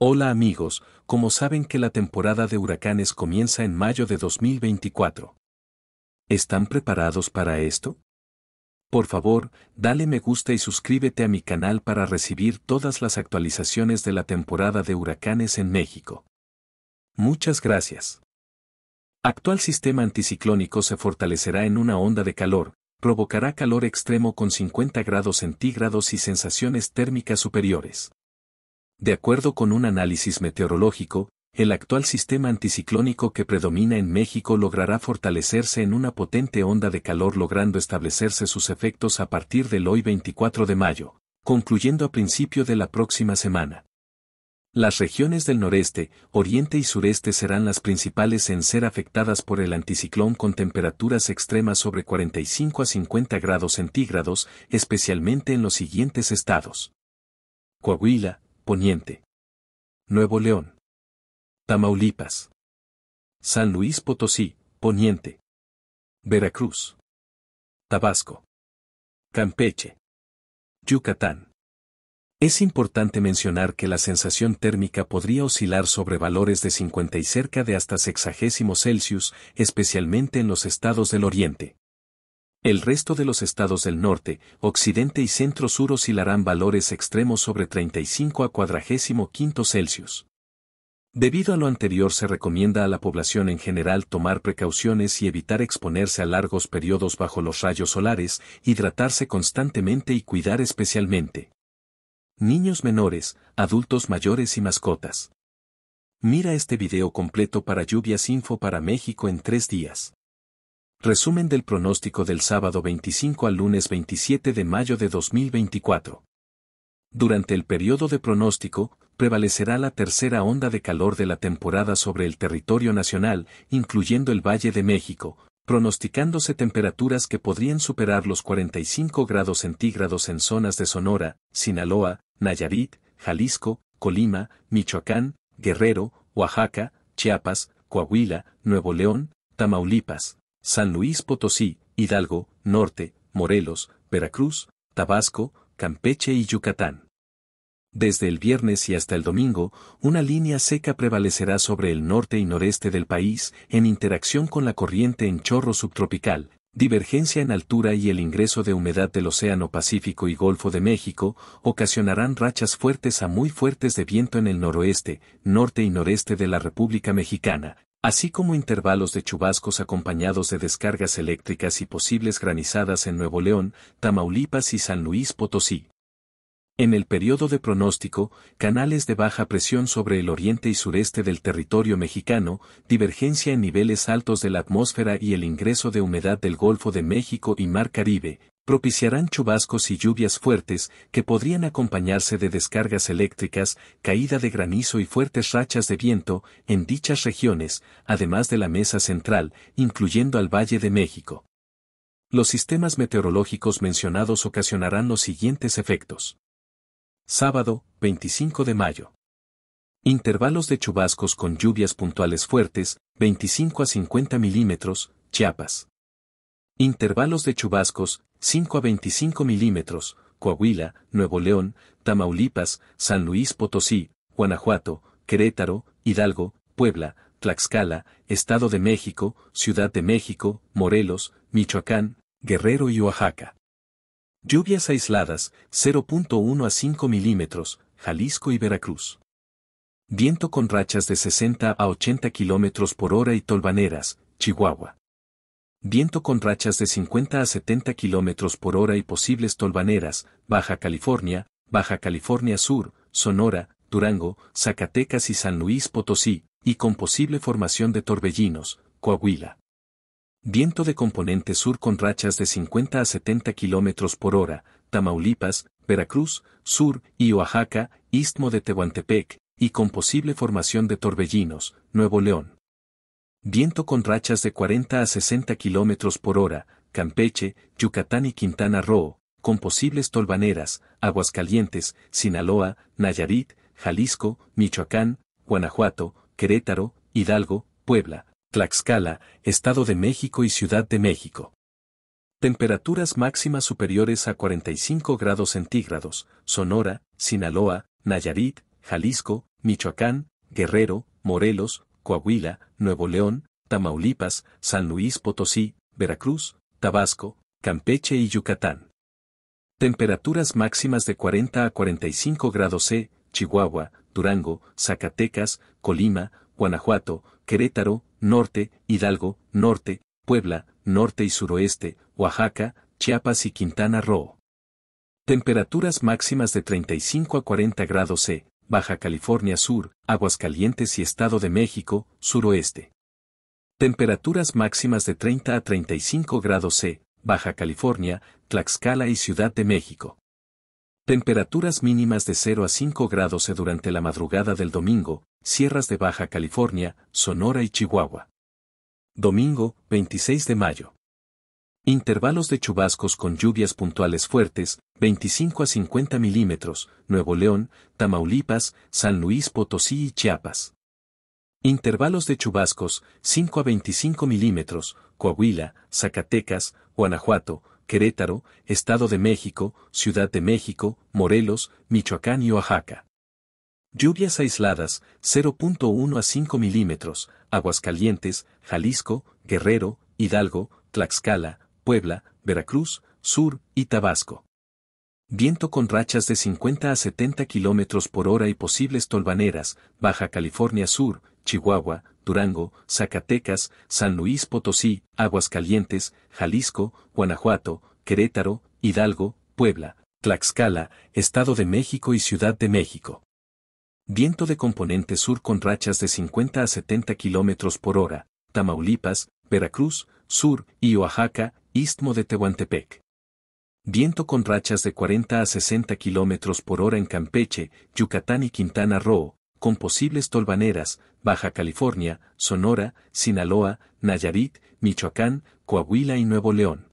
Hola amigos, como saben que la temporada de huracanes comienza en mayo de 2024. ¿Están preparados para esto? Por favor, dale me gusta y suscríbete a mi canal para recibir todas las actualizaciones de la temporada de huracanes en México. Muchas gracias. Actual sistema anticiclónico se fortalecerá en una onda de calor, provocará calor extremo con 50 grados centígrados y sensaciones térmicas superiores. De acuerdo con un análisis meteorológico, el actual sistema anticiclónico que predomina en México logrará fortalecerse en una potente onda de calor logrando establecerse sus efectos a partir del hoy 24 de mayo, concluyendo a principio de la próxima semana. Las regiones del noreste, oriente y sureste serán las principales en ser afectadas por el anticiclón con temperaturas extremas sobre 45 a 50 grados centígrados, especialmente en los siguientes estados. Coahuila, Poniente. Nuevo León. Tamaulipas. San Luis Potosí, Poniente. Veracruz. Tabasco. Campeche. Yucatán. Es importante mencionar que la sensación térmica podría oscilar sobre valores de 50 y cerca de hasta 60 Celsius, especialmente en los estados del oriente. El resto de los estados del norte, occidente y centro-sur oscilarán valores extremos sobre 35 a 45 Celsius. Debido a lo anterior se recomienda a la población en general tomar precauciones y evitar exponerse a largos periodos bajo los rayos solares, hidratarse constantemente y cuidar especialmente. Niños menores, adultos mayores y mascotas. Mira este video completo para lluvias info para México en tres días. Resumen del pronóstico del sábado 25 al lunes 27 de mayo de 2024. Durante el periodo de pronóstico, prevalecerá la tercera onda de calor de la temporada sobre el territorio nacional, incluyendo el Valle de México, pronosticándose temperaturas que podrían superar los 45 grados centígrados en zonas de Sonora, Sinaloa, Nayarit, Jalisco, Colima, Michoacán, Guerrero, Oaxaca, Chiapas, Coahuila, Nuevo León, Tamaulipas, San Luis Potosí, Hidalgo, Norte, Morelos, Veracruz, Tabasco, Campeche y Yucatán. Desde el viernes y hasta el domingo, una línea seca prevalecerá sobre el norte y noreste del país en interacción con la corriente en chorro subtropical, divergencia en altura y el ingreso de humedad del Océano Pacífico y Golfo de México ocasionarán rachas fuertes a muy fuertes de viento en el noroeste, norte y noreste de la República Mexicana, así como intervalos de chubascos acompañados de descargas eléctricas y posibles granizadas en Nuevo León, Tamaulipas y San Luis Potosí. En el periodo de pronóstico, canales de baja presión sobre el oriente y sureste del territorio mexicano, divergencia en niveles altos de la atmósfera y el ingreso de humedad del Golfo de México y Mar Caribe, propiciarán chubascos y lluvias fuertes que podrían acompañarse de descargas eléctricas, caída de granizo y fuertes rachas de viento en dichas regiones, además de la mesa central, incluyendo al Valle de México. Los sistemas meteorológicos mencionados ocasionarán los siguientes efectos. Sábado, 25 de mayo. Intervalos de chubascos con lluvias puntuales fuertes, 25 a 50 milímetros, Chiapas. Intervalos de chubascos, 5 a 25 milímetros, Coahuila, Nuevo León, Tamaulipas, San Luis Potosí, Guanajuato, Querétaro, Hidalgo, Puebla, Tlaxcala, Estado de México, Ciudad de México, Morelos, Michoacán, Guerrero y Oaxaca. Lluvias aisladas, 0.1 a 5 milímetros, Jalisco y Veracruz. Viento con rachas de 60 a 80 kilómetros por hora y tolvaneras, Chihuahua viento con rachas de 50 a 70 km por hora y posibles tolvaneras, Baja California, Baja California Sur, Sonora, Durango, Zacatecas y San Luis Potosí, y con posible formación de torbellinos, Coahuila. Viento de componente sur con rachas de 50 a 70 km por hora, Tamaulipas, Veracruz, Sur y Oaxaca, Istmo de Tehuantepec, y con posible formación de torbellinos, Nuevo León. Viento con rachas de 40 a 60 km por hora, Campeche, Yucatán y Quintana Roo, con posibles tolvaneras, Aguascalientes, Sinaloa, Nayarit, Jalisco, Michoacán, Guanajuato, Querétaro, Hidalgo, Puebla, Tlaxcala, Estado de México y Ciudad de México. Temperaturas máximas superiores a 45 grados centígrados, Sonora, Sinaloa, Nayarit, Jalisco, Michoacán, Guerrero, Morelos, Coahuila, Nuevo León, Tamaulipas, San Luis Potosí, Veracruz, Tabasco, Campeche y Yucatán. Temperaturas máximas de 40 a 45 grados C, Chihuahua, Durango, Zacatecas, Colima, Guanajuato, Querétaro, Norte, Hidalgo, Norte, Puebla, Norte y Suroeste, Oaxaca, Chiapas y Quintana Roo. Temperaturas máximas de 35 a 40 grados C, Baja California Sur, Aguascalientes y Estado de México, suroeste. Temperaturas máximas de 30 a 35 grados C, Baja California, Tlaxcala y Ciudad de México. Temperaturas mínimas de 0 a 5 grados C durante la madrugada del domingo, sierras de Baja California, Sonora y Chihuahua. Domingo, 26 de mayo. Intervalos de chubascos con lluvias puntuales fuertes, 25 a 50 milímetros, Nuevo León, Tamaulipas, San Luis Potosí y Chiapas. Intervalos de chubascos, 5 a 25 milímetros, Coahuila, Zacatecas, Guanajuato, Querétaro, Estado de México, Ciudad de México, Morelos, Michoacán y Oaxaca. Lluvias aisladas, 0.1 a 5 milímetros, Aguascalientes, Jalisco, Guerrero, Hidalgo, Tlaxcala, Puebla, Veracruz, Sur y Tabasco. Viento con rachas de 50 a 70 kilómetros por hora y posibles tolvaneras, Baja California Sur, Chihuahua, Durango, Zacatecas, San Luis Potosí, Aguascalientes, Jalisco, Guanajuato, Querétaro, Hidalgo, Puebla, Tlaxcala, Estado de México y Ciudad de México. Viento de componente sur con rachas de 50 a 70 kilómetros por hora, Tamaulipas, Veracruz, sur y Oaxaca, istmo de Tehuantepec. Viento con rachas de 40 a 60 km por hora en Campeche, Yucatán y Quintana Roo, con posibles tolvaneras, Baja California, Sonora, Sinaloa, Nayarit, Michoacán, Coahuila y Nuevo León.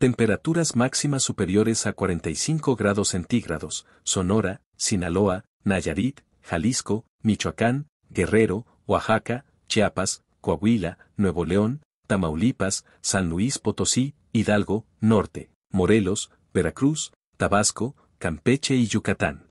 Temperaturas máximas superiores a 45 grados centígrados, Sonora, Sinaloa, Nayarit, Jalisco, Michoacán, Guerrero, Oaxaca, Chiapas, Coahuila, Nuevo León, Tamaulipas, San Luis Potosí, Hidalgo, Norte, Morelos, Veracruz, Tabasco, Campeche y Yucatán.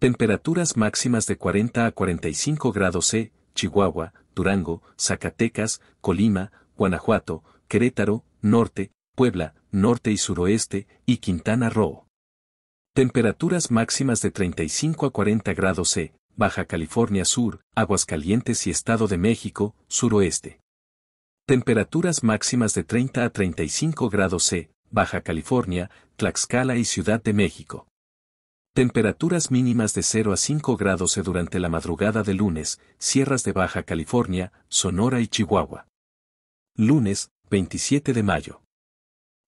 Temperaturas máximas de 40 a 45 grados C, Chihuahua, Durango, Zacatecas, Colima, Guanajuato, Querétaro, Norte, Puebla, Norte y Suroeste, y Quintana Roo. Temperaturas máximas de 35 a 40 grados C, Baja California Sur, Aguascalientes y Estado de México, Suroeste. Temperaturas máximas de 30 a 35 grados C, Baja California, Tlaxcala y Ciudad de México. Temperaturas mínimas de 0 a 5 grados C durante la madrugada de lunes, sierras de Baja California, Sonora y Chihuahua. Lunes, 27 de mayo.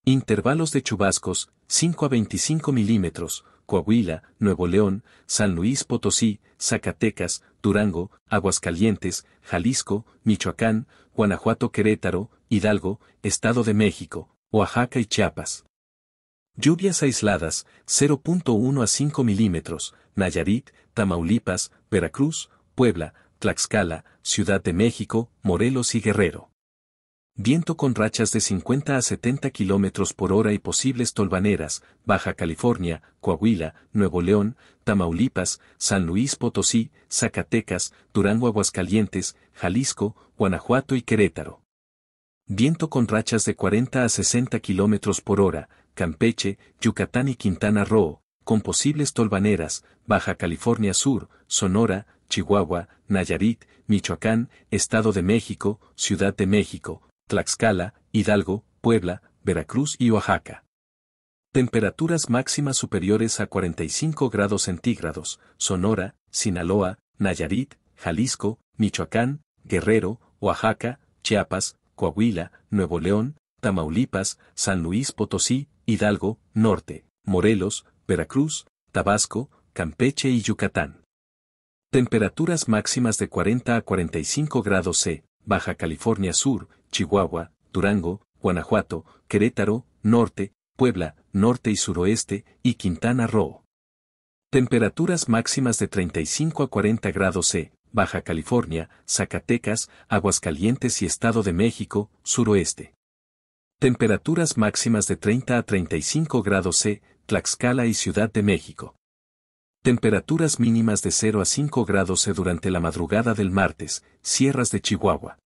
Intervalos de chubascos, 5 a 25 milímetros, Coahuila, Nuevo León, San Luis Potosí, Zacatecas, Durango, Aguascalientes, Jalisco, Michoacán, Guanajuato Querétaro, Hidalgo, Estado de México, Oaxaca y Chiapas. Lluvias aisladas, 0.1 a 5 milímetros, Nayarit, Tamaulipas, Veracruz, Puebla, Tlaxcala, Ciudad de México, Morelos y Guerrero. Viento con rachas de 50 a 70 km por hora y posibles tolvaneras, Baja California, Coahuila, Nuevo León, Tamaulipas, San Luis Potosí, Zacatecas, Durango Aguascalientes, Jalisco, Guanajuato y Querétaro. Viento con rachas de 40 a 60 km por hora, Campeche, Yucatán y Quintana Roo, con posibles tolvaneras, Baja California Sur, Sonora, Chihuahua, Nayarit, Michoacán, Estado de México, Ciudad de México, Tlaxcala, Hidalgo, Puebla, Veracruz y Oaxaca. Temperaturas máximas superiores a 45 grados centígrados, Sonora, Sinaloa, Nayarit, Jalisco, Michoacán, Guerrero, Oaxaca, Chiapas, Coahuila, Nuevo León, Tamaulipas, San Luis Potosí, Hidalgo, Norte, Morelos, Veracruz, Tabasco, Campeche y Yucatán. Temperaturas máximas de 40 a 45 grados C, Baja California Sur, Chihuahua, Durango, Guanajuato, Querétaro, Norte, Puebla, Norte y Suroeste, y Quintana Roo. Temperaturas máximas de 35 a 40 grados C, Baja California, Zacatecas, Aguascalientes y Estado de México, Suroeste. Temperaturas máximas de 30 a 35 grados C, Tlaxcala y Ciudad de México. Temperaturas mínimas de 0 a 5 grados C durante la madrugada del martes, Sierras de Chihuahua.